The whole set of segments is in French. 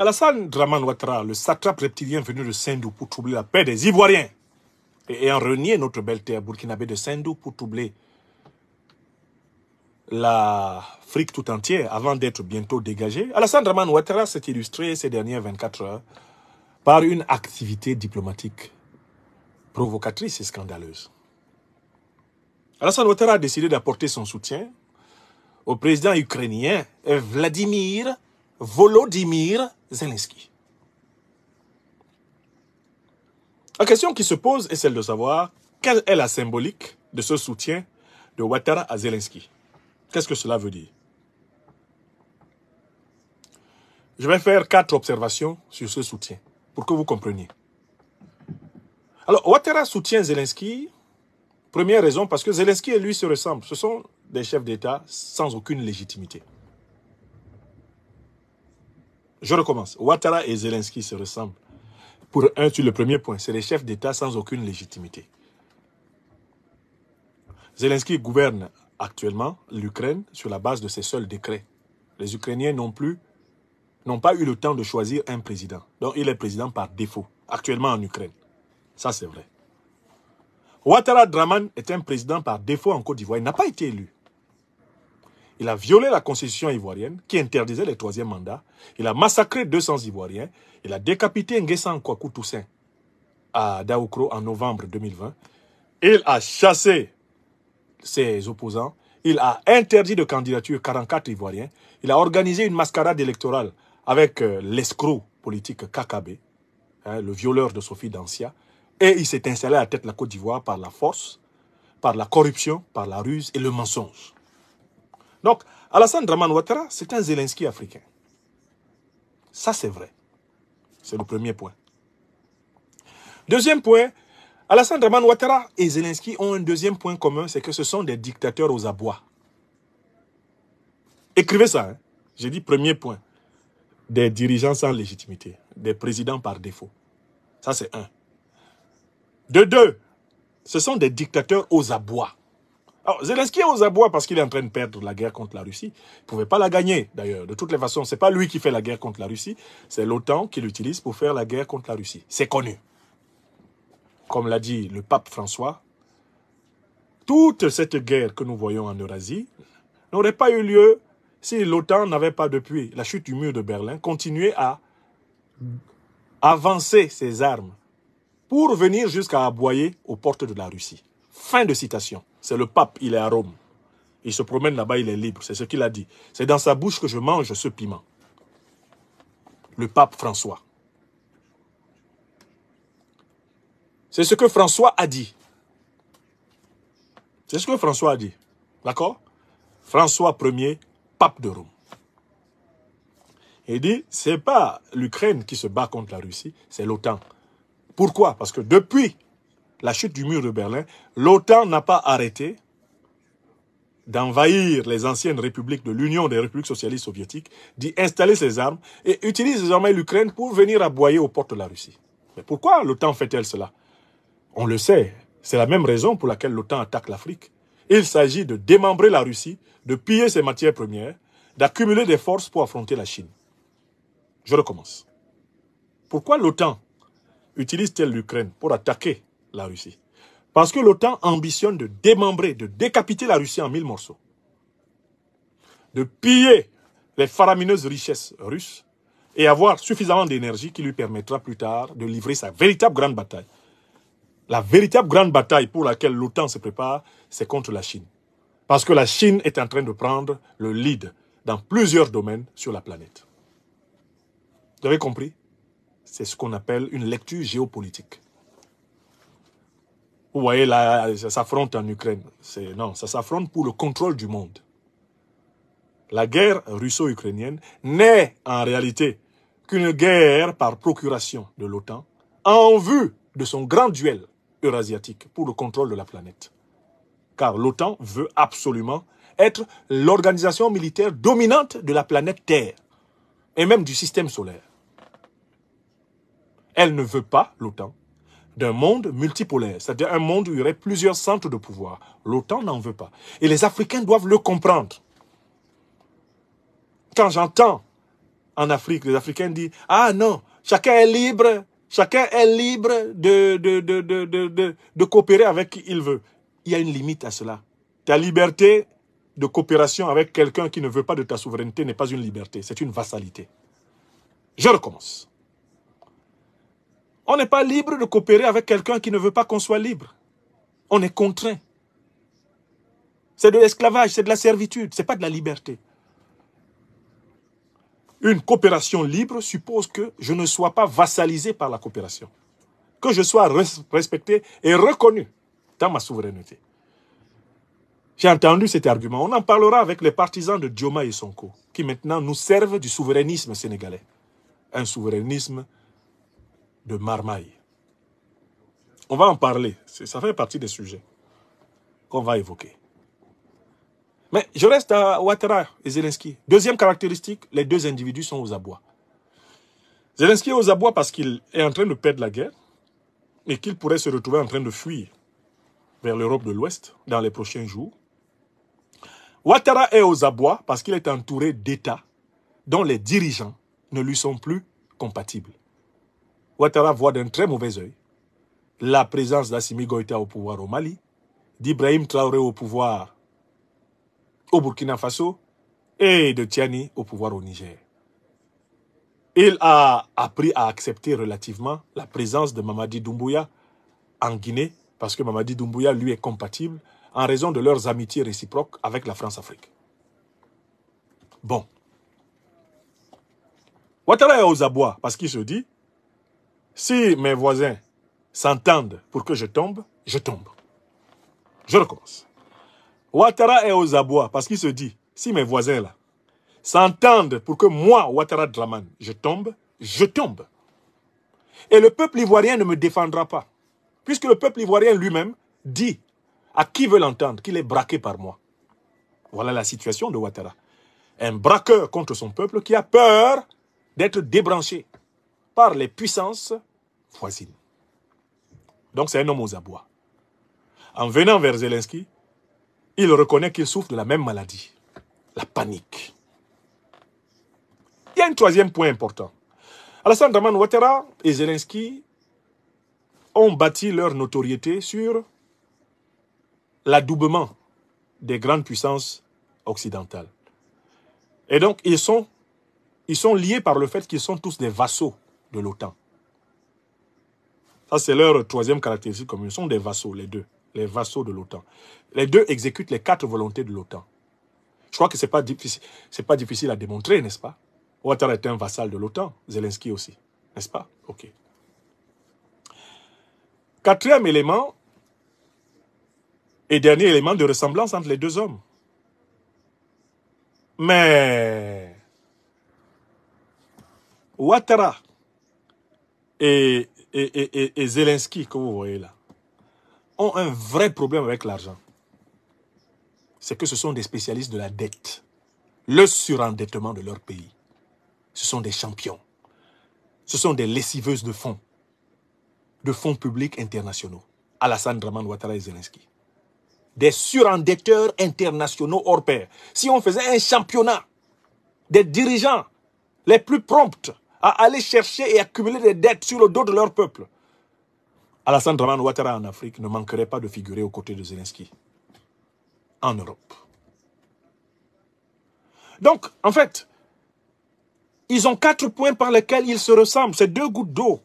Alassane Draman Ouattara, le satrape reptilien venu de Sindou pour troubler la paix des Ivoiriens, et en renier notre belle terre burkinabé de Sindou pour troubler l'Afrique tout entière avant d'être bientôt dégagé, Alassane Draman Ouattara s'est illustré ces dernières 24 heures par une activité diplomatique provocatrice et scandaleuse. Alassane Ouattara a décidé d'apporter son soutien au président ukrainien Vladimir Volodymyr Zelensky. La question qui se pose est celle de savoir quelle est la symbolique de ce soutien de Ouattara à Zelensky. Qu'est-ce que cela veut dire Je vais faire quatre observations sur ce soutien pour que vous compreniez. Alors, Ouattara soutient Zelensky. Première raison, parce que Zelensky et lui se ressemblent. Ce sont des chefs d'État sans aucune légitimité. Je recommence. Ouattara et Zelensky se ressemblent. Pour un, sur le premier point, c'est les chefs d'État sans aucune légitimité. Zelensky gouverne actuellement l'Ukraine sur la base de ses seuls décrets. Les Ukrainiens n'ont plus, n'ont pas eu le temps de choisir un président. Donc il est président par défaut, actuellement en Ukraine. Ça, c'est vrai. Ouattara Draman est un président par défaut en Côte d'Ivoire. Il n'a pas été élu. Il a violé la constitution ivoirienne qui interdisait le troisième mandat. Il a massacré 200 Ivoiriens. Il a décapité Nguessan Kwaku Toussaint à Daoukro en novembre 2020. Il a chassé ses opposants. Il a interdit de candidature 44 Ivoiriens. Il a organisé une mascarade électorale avec euh, l'escroc politique KKB, hein, le violeur de Sophie Dancia. Et il s'est installé à la tête de la Côte d'Ivoire par la force, par la corruption, par la ruse et le mensonge. Donc, Alassane Draman Ouattara, c'est un Zelensky africain. Ça, c'est vrai. C'est le premier point. Deuxième point, Alassane Draman Ouattara et Zelensky ont un deuxième point commun, c'est que ce sont des dictateurs aux abois. Écrivez ça. Hein. J'ai dit premier point. Des dirigeants sans légitimité. Des présidents par défaut. Ça, c'est un. De deux, ce sont des dictateurs aux abois. Alors, Zelensky est aux abois parce qu'il est en train de perdre la guerre contre la Russie. Il ne pouvait pas la gagner, d'ailleurs. De toutes les façons, ce n'est pas lui qui fait la guerre contre la Russie, c'est l'OTAN qui l'utilise pour faire la guerre contre la Russie. C'est connu. Comme l'a dit le pape François, toute cette guerre que nous voyons en Eurasie n'aurait pas eu lieu si l'OTAN n'avait pas, depuis la chute du mur de Berlin, continué à avancer ses armes pour venir jusqu'à aboyer aux portes de la Russie. Fin de citation. C'est le pape, il est à Rome. Il se promène là-bas, il est libre. C'est ce qu'il a dit. C'est dans sa bouche que je mange ce piment. Le pape François. C'est ce que François a dit. C'est ce que François a dit. D'accord François Ier, pape de Rome. Il dit, c'est pas l'Ukraine qui se bat contre la Russie, c'est l'OTAN. Pourquoi Parce que depuis la chute du mur de Berlin, l'OTAN n'a pas arrêté d'envahir les anciennes républiques de l'Union des républiques socialistes soviétiques, d'y installer ses armes et utilise désormais l'Ukraine pour venir aboyer aux portes de la Russie. Mais pourquoi l'OTAN fait-elle cela On le sait, c'est la même raison pour laquelle l'OTAN attaque l'Afrique. Il s'agit de démembrer la Russie, de piller ses matières premières, d'accumuler des forces pour affronter la Chine. Je recommence. Pourquoi l'OTAN utilise-t-elle l'Ukraine pour attaquer la Russie. Parce que l'OTAN ambitionne de démembrer, de décapiter la Russie en mille morceaux. De piller les faramineuses richesses russes et avoir suffisamment d'énergie qui lui permettra plus tard de livrer sa véritable grande bataille. La véritable grande bataille pour laquelle l'OTAN se prépare, c'est contre la Chine. Parce que la Chine est en train de prendre le lead dans plusieurs domaines sur la planète. Vous avez compris C'est ce qu'on appelle une lecture géopolitique. Vous voyez, là, ça s'affronte en Ukraine. Non, ça s'affronte pour le contrôle du monde. La guerre russo-ukrainienne n'est en réalité qu'une guerre par procuration de l'OTAN en vue de son grand duel eurasiatique pour le contrôle de la planète. Car l'OTAN veut absolument être l'organisation militaire dominante de la planète Terre et même du système solaire. Elle ne veut pas, l'OTAN, d'un monde multipolaire, c'est-à-dire un monde où il y aurait plusieurs centres de pouvoir. L'OTAN n'en veut pas. Et les Africains doivent le comprendre. Quand j'entends en Afrique, les Africains disent Ah non, chacun est libre, chacun est libre de, de, de coopérer avec qui il veut. Il y a une limite à cela. Ta liberté de coopération avec quelqu'un qui ne veut pas de ta souveraineté n'est pas une liberté, c'est une vassalité. Je recommence. On n'est pas libre de coopérer avec quelqu'un qui ne veut pas qu'on soit libre. On est contraint. C'est de l'esclavage, c'est de la servitude, c'est pas de la liberté. Une coopération libre suppose que je ne sois pas vassalisé par la coopération, que je sois respecté et reconnu dans ma souveraineté. J'ai entendu cet argument. On en parlera avec les partisans de Dioma et Sonko, qui maintenant nous servent du souverainisme sénégalais. Un souverainisme de marmaille. On va en parler. Ça fait partie des sujets qu'on va évoquer. Mais je reste à Ouattara et Zelensky. Deuxième caractéristique, les deux individus sont aux abois. Zelensky est aux abois parce qu'il est en train de perdre la guerre et qu'il pourrait se retrouver en train de fuir vers l'Europe de l'Ouest dans les prochains jours. Ouattara est aux abois parce qu'il est entouré d'États dont les dirigeants ne lui sont plus compatibles. Ouattara voit d'un très mauvais œil la présence d'Assimi Goïta au pouvoir au Mali, d'Ibrahim Traoré au pouvoir au Burkina Faso et de Tiani au pouvoir au Niger. Il a appris à accepter relativement la présence de Mamadi Doumbouya en Guinée, parce que Mamadi Doumbouya, lui, est compatible en raison de leurs amitiés réciproques avec la France-Afrique. Bon. Ouattara est aux abois parce qu'il se dit si mes voisins s'entendent pour que je tombe, je tombe. Je recommence. Ouattara est aux abois parce qu'il se dit, si mes voisins là s'entendent pour que moi, Ouattara Draman, je tombe, je tombe. Et le peuple ivoirien ne me défendra pas. Puisque le peuple ivoirien lui-même dit à qui veut l'entendre qu'il est braqué par moi. Voilà la situation de Ouattara. Un braqueur contre son peuple qui a peur d'être débranché par les puissances voisine. Donc c'est un homme aux abois. En venant vers Zelensky, il reconnaît qu'il souffre de la même maladie, la panique. Il y a un troisième point important. Alassane Draman Ouattara et Zelensky ont bâti leur notoriété sur l'adoubement des grandes puissances occidentales. Et donc, ils sont, ils sont liés par le fait qu'ils sont tous des vassaux de l'OTAN. Ça, c'est leur troisième caractéristique commune. Ils sont des vassaux, les deux. Les vassaux de l'OTAN. Les deux exécutent les quatre volontés de l'OTAN. Je crois que ce n'est pas, difficile, pas difficile à démontrer, n'est-ce pas Ouattara est un vassal de l'OTAN, Zelensky aussi, n'est-ce pas Ok. Quatrième élément et dernier élément de ressemblance entre les deux hommes. Mais Ouattara et et, Zelensky, que vous voyez là, ont un vrai problème avec l'argent. C'est que ce sont des spécialistes de la dette, le surendettement de leur pays. Ce sont des champions. Ce sont des lessiveuses de fonds, de fonds publics internationaux. Alassane Draman Ouattara et Zelensky. Des surendetteurs internationaux hors pair. Si on faisait un championnat des dirigeants les plus promptes à aller chercher et accumuler des dettes sur le dos de leur peuple. Alassane Draman Ouattara en Afrique ne manquerait pas de figurer aux côtés de Zelensky en Europe. Donc, en fait, ils ont quatre points par lesquels ils se ressemblent. C'est deux gouttes d'eau.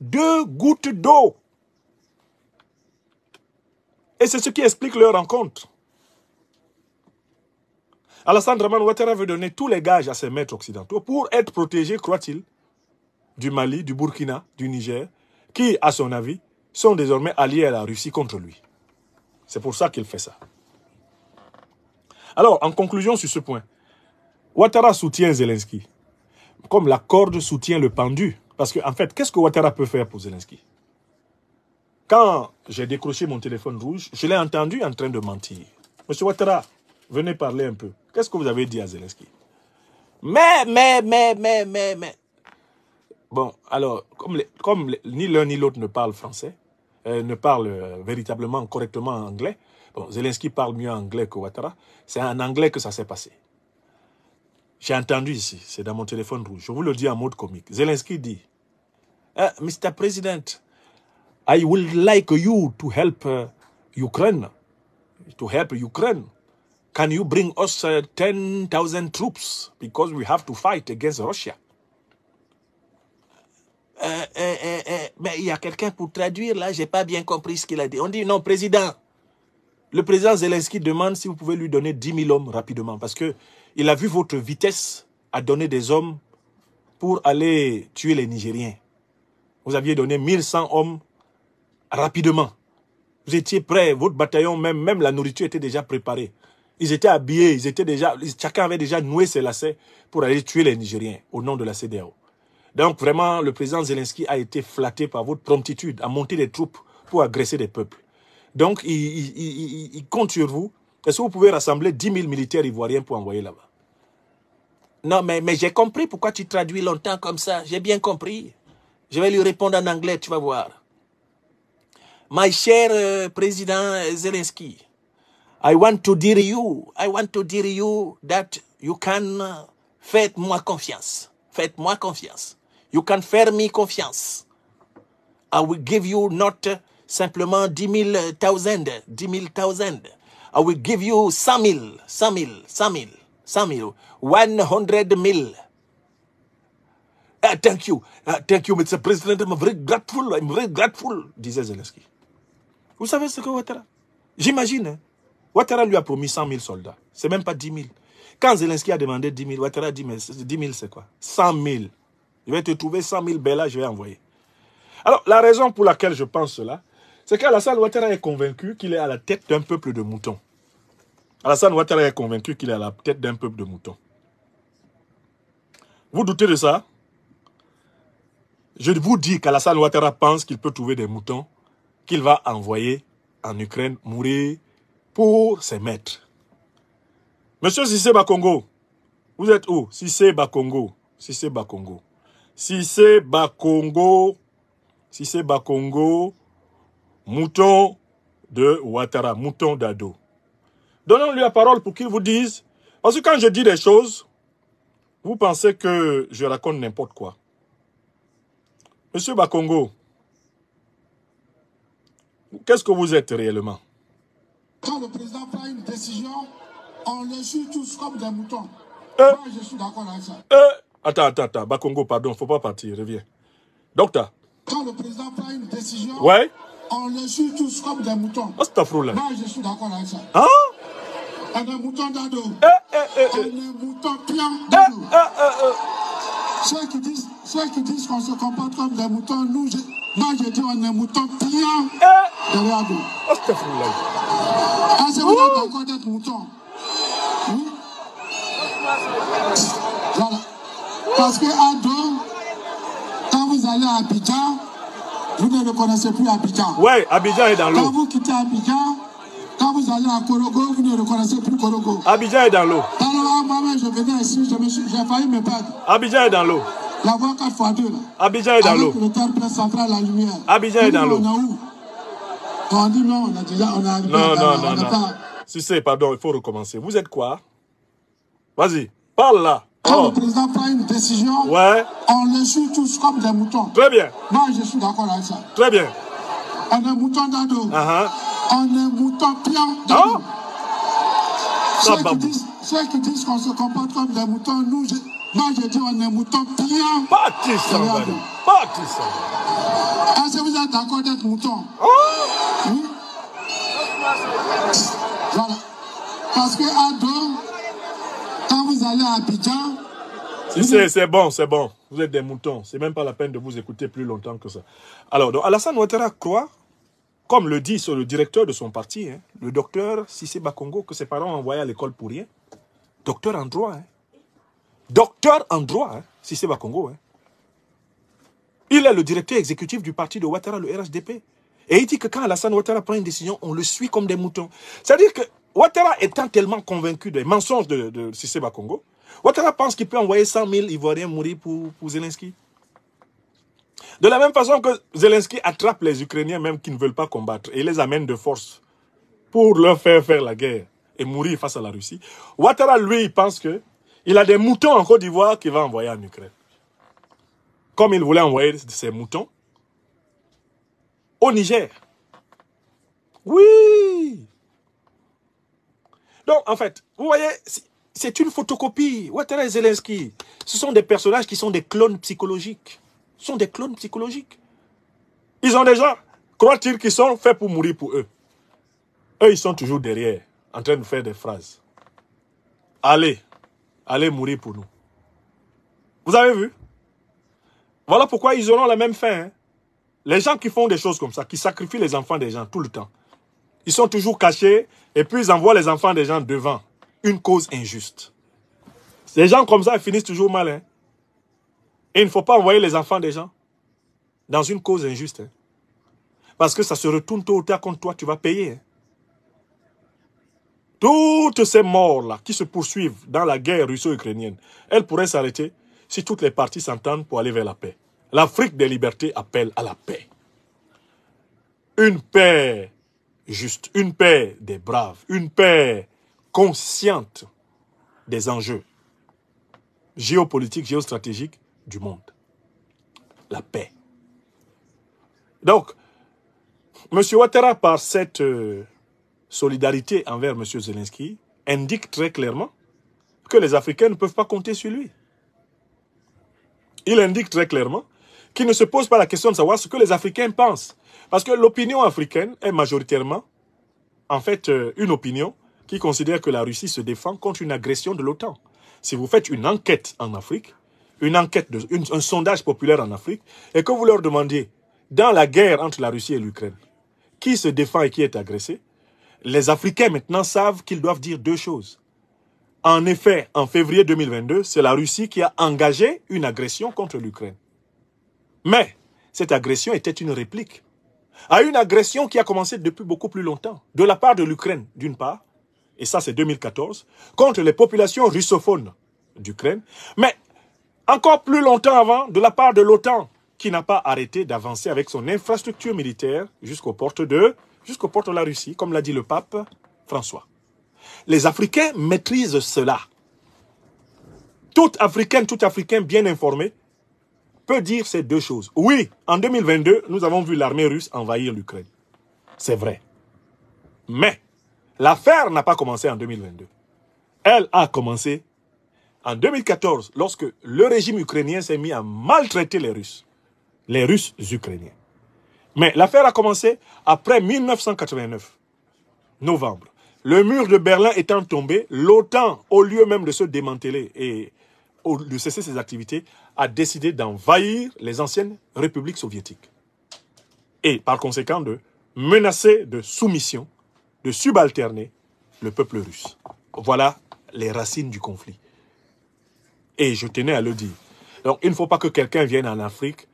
Deux gouttes d'eau. Et c'est ce qui explique leur rencontre. Alassane Draman Ouattara veut donner tous les gages à ses maîtres occidentaux pour être protégé, croit-il, du Mali, du Burkina, du Niger, qui, à son avis, sont désormais alliés à la Russie contre lui. C'est pour ça qu'il fait ça. Alors, en conclusion sur ce point, Ouattara soutient Zelensky, comme la corde soutient le pendu. Parce qu'en en fait, qu'est-ce que Ouattara peut faire pour Zelensky Quand j'ai décroché mon téléphone rouge, je l'ai entendu en train de mentir. Monsieur Ouattara, Venez parler un peu. Qu'est-ce que vous avez dit à Zelensky Mais, mais, mais, mais, mais, mais. Bon, alors, comme, ni l'un ni l'autre ne parle français, euh, ne parle euh, véritablement correctement anglais, bon, Zelensky parle mieux anglais que Ouattara, c'est en anglais que ça s'est passé. J'ai entendu ici, c'est dans mon téléphone rouge, je vous le dis en mode comique. Zelensky dit, ah, Mr. President, I would like you to help euh, Ukraine, to help Ukraine. Uh, mais il y a quelqu'un pour traduire là, j'ai pas bien compris ce qu'il a dit. On dit non, président. Le président Zelensky demande si vous pouvez lui donner 10 000 hommes rapidement parce que il a vu votre vitesse à donner des hommes pour aller tuer les Nigériens. Vous aviez donné 1100 hommes rapidement. Vous étiez prêt, votre bataillon même, même la nourriture était déjà préparée. Ils étaient habillés, ils étaient déjà, chacun avait déjà noué ses lacets pour aller tuer les Nigériens au nom de la CDAO. Donc vraiment, le président Zelensky a été flatté par votre promptitude à monter des troupes pour agresser des peuples. Donc, il, compte sur vous. Est-ce que vous pouvez rassembler 10 000 militaires ivoiriens pour envoyer là-bas Non, mais, j'ai compris pourquoi tu traduis longtemps comme ça. J'ai bien compris. Je vais lui répondre en anglais, tu vas voir. My cher euh, président Zelensky, I want to dire you, I want to dire you that you can, euh, faites-moi confiance. Faites-moi confiance. You can faire me confiance. I will give you not uh, simplement 10,000, uh, 10,000. I will give you 100,000, 100,000, 100,000, 100,000. 100 100 Uh, thank you. Uh, thank you, Mr. President. I'm very grateful. I'm very grateful, disait Zelensky. Vous savez ce que Ouattara J'imagine. Hein? Ouattara lui a promis 100 000 soldats. Ce n'est même pas 10 000. Quand Zelensky a demandé 10 000, Ouattara a dit, mais 10 000 c'est quoi 100 000. Je vais te trouver 100 000 Bella, je vais envoyer. Alors, la raison pour laquelle je pense cela, c'est qu'Alassane Ouattara est convaincu qu'il est à la tête d'un peuple de moutons. Alassane Ouattara est convaincu qu'il est à la tête d'un peuple de moutons. Vous doutez de ça Je vous dis qu'Alassane Ouattara pense qu'il peut trouver des moutons qu'il va envoyer en Ukraine mourir pour ses maîtres. Monsieur Sissé Bakongo, vous êtes où Sissé Bakongo, Sissé Bakongo. Sissé Bakongo, Sissé Bakongo, mouton de Ouattara, mouton d'Ado. Donnons-lui la parole pour qu'il vous dise. Parce que quand je dis des choses, vous pensez que je raconte n'importe quoi. Monsieur Bakongo, qu'est-ce que vous êtes réellement quand le président prend une décision, on les suit tous comme des moutons. Euh. Moi, je suis d'accord avec ça. Euh. attends, attends, attends. Bakongo, pardon, faut pas partir, reviens. Docteur. Quand le président prend une décision, on les suit tous comme des moutons. là? Moi, je suis d'accord avec ça. Hein? On est moutons d'ado. Eh, eh, eh, on est moutons piants euh. d'ado. Ceux qui disent ceux qui disent qu'on se comporte comme des moutons, nous, moi je dis on est moutons pliants derrière nous. Est-ce que vous êtes encore d'être mouton Voilà. Parce que Adam, quand vous allez à Abidjan, vous ne reconnaissez plus Abidjan. Oui, Abidjan est dans l'eau. Quand vous quittez Abidjan, quand vous allez à Korogo, vous ne reconnaissez plus Korogo. Abidjan est dans l'eau. Alors, moi je venais ici, j'ai failli me battre. Abidjan est dans l'eau. La voie 4 x 2 là. Abidjan est dans l'eau. Le la lumière. Abidjan est dans l'eau. On dit non, on a déjà, on a Non, non, non, Si c'est, pardon, il faut recommencer. Vous êtes quoi Vas-y, parle là. Quand le oh. président prend une décision, ouais. on les suit tous comme des moutons. Très bien. Moi, je suis d'accord avec ça. Très bien. On est moutons d'ado. Uh On est moutons piant. d'ado. Oh. Ceux ceux qui disent qu'on se comporte comme des moutons, nous, moi je dis on est moutons Pas qui, bâtissant. Est-ce que vous êtes d'accord d'être moutons. Oh! Voilà. Parce que à quand vous allez à Abidjan, si c'est bon, c'est bon. Vous êtes des moutons. C'est même pas la peine de vous écouter plus longtemps que ça. Alors, donc, Alassane Ouattara croit, comme le dit le directeur de son parti, hein, le docteur Sissé Bakongo, que ses parents ont envoyé à l'école pour rien. Docteur en droit. Docteur en droit, hein. hein c'est hein. Il est le directeur exécutif du parti de Ouattara, le RHDP. Et il dit que quand Alassane Ouattara prend une décision, on le suit comme des moutons. C'est-à-dire que Ouattara étant tellement convaincu des mensonges de, de Congo, Ouattara pense qu'il peut envoyer 100 000 Ivoiriens mourir pour, pour Zelensky. De la même façon que Zelensky attrape les Ukrainiens même qui ne veulent pas combattre et les amène de force pour leur faire faire la guerre et mourir face à la Russie. Ouattara, lui, il pense que il a des moutons en Côte d'Ivoire qu'il va envoyer en Ukraine. Comme il voulait envoyer ses moutons au Niger. Oui. Donc, en fait, vous voyez, c'est une photocopie. Ouattara et Zelensky, ce sont des personnages qui sont des clones psychologiques. Ce sont des clones psychologiques. Ils ont déjà, croient-ils qu'ils sont faits pour mourir pour eux Eux, ils sont toujours derrière en train de faire des phrases. Allez, allez mourir pour nous. Vous avez vu Voilà pourquoi ils auront la même fin. Hein. Les gens qui font des choses comme ça, qui sacrifient les enfants des gens tout le temps, ils sont toujours cachés et puis ils envoient les enfants des gens devant une cause injuste. Ces gens comme ça, ils finissent toujours mal. Hein. Et il ne faut pas envoyer les enfants des gens dans une cause injuste. Hein. Parce que ça se retourne tôt ou tard contre toi, tu vas payer. Toutes ces morts-là qui se poursuivent dans la guerre russo-ukrainienne, elles pourraient s'arrêter si toutes les parties s'entendent pour aller vers la paix. L'Afrique des libertés appelle à la paix. Une paix juste, une paix des braves, une paix consciente des enjeux géopolitiques, géostratégiques du monde. La paix. Donc, M. Ouattara, par cette euh, solidarité envers M. Zelensky indique très clairement que les Africains ne peuvent pas compter sur lui. Il indique très clairement qu'il ne se pose pas la question de savoir ce que les Africains pensent. Parce que l'opinion africaine est majoritairement, en fait, euh, une opinion qui considère que la Russie se défend contre une agression de l'OTAN. Si vous faites une enquête en Afrique, une enquête, un sondage populaire en Afrique, et que vous leur demandiez, dans la guerre entre la Russie et l'Ukraine, qui se défend et qui est agressé, les Africains maintenant savent qu'ils doivent dire deux choses. En effet, en février 2022, c'est la Russie qui a engagé une agression contre l'Ukraine. Mais cette agression était une réplique à une agression qui a commencé depuis beaucoup plus longtemps, de la part de l'Ukraine, d'une part, et ça c'est 2014, contre les populations russophones d'Ukraine, mais encore plus longtemps avant, de la part de l'OTAN, qui n'a pas arrêté d'avancer avec son infrastructure militaire jusqu'aux portes de jusqu'aux portes de la Russie, comme l'a dit le pape François. Les Africains maîtrisent cela. Tout Africaine, tout Africain bien informé peut dire ces deux choses. Oui, en 2022, nous avons vu l'armée russe envahir l'Ukraine. C'est vrai. Mais l'affaire n'a pas commencé en 2022. Elle a commencé en 2014, lorsque le régime ukrainien s'est mis à maltraiter les Russes, les Russes ukrainiens. Mais l'affaire a commencé après 1989, novembre. Le mur de Berlin étant tombé, l'OTAN, au lieu même de se démanteler et de cesser ses activités, a décidé d'envahir les anciennes républiques soviétiques. Et par conséquent de menacer de soumission, de subalterner le peuple russe. Voilà les racines du conflit. Et je tenais à le dire. Donc il ne faut pas que quelqu'un vienne en Afrique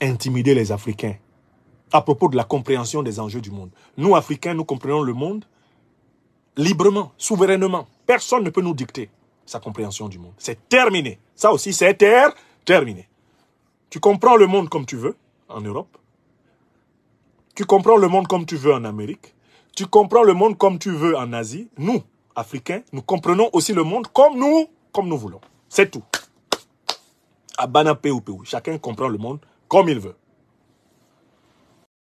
intimider les Africains à propos de la compréhension des enjeux du monde. Nous, Africains, nous comprenons le monde librement, souverainement. Personne ne peut nous dicter sa compréhension du monde. C'est terminé. Ça aussi, c'est terminé. Tu comprends le monde comme tu veux en Europe. Tu comprends le monde comme tu veux en Amérique. Tu comprends le monde comme tu veux en Asie. Nous, Africains, nous comprenons aussi le monde comme nous, comme nous voulons. C'est tout. Abana Chacun comprend le monde comme il veut.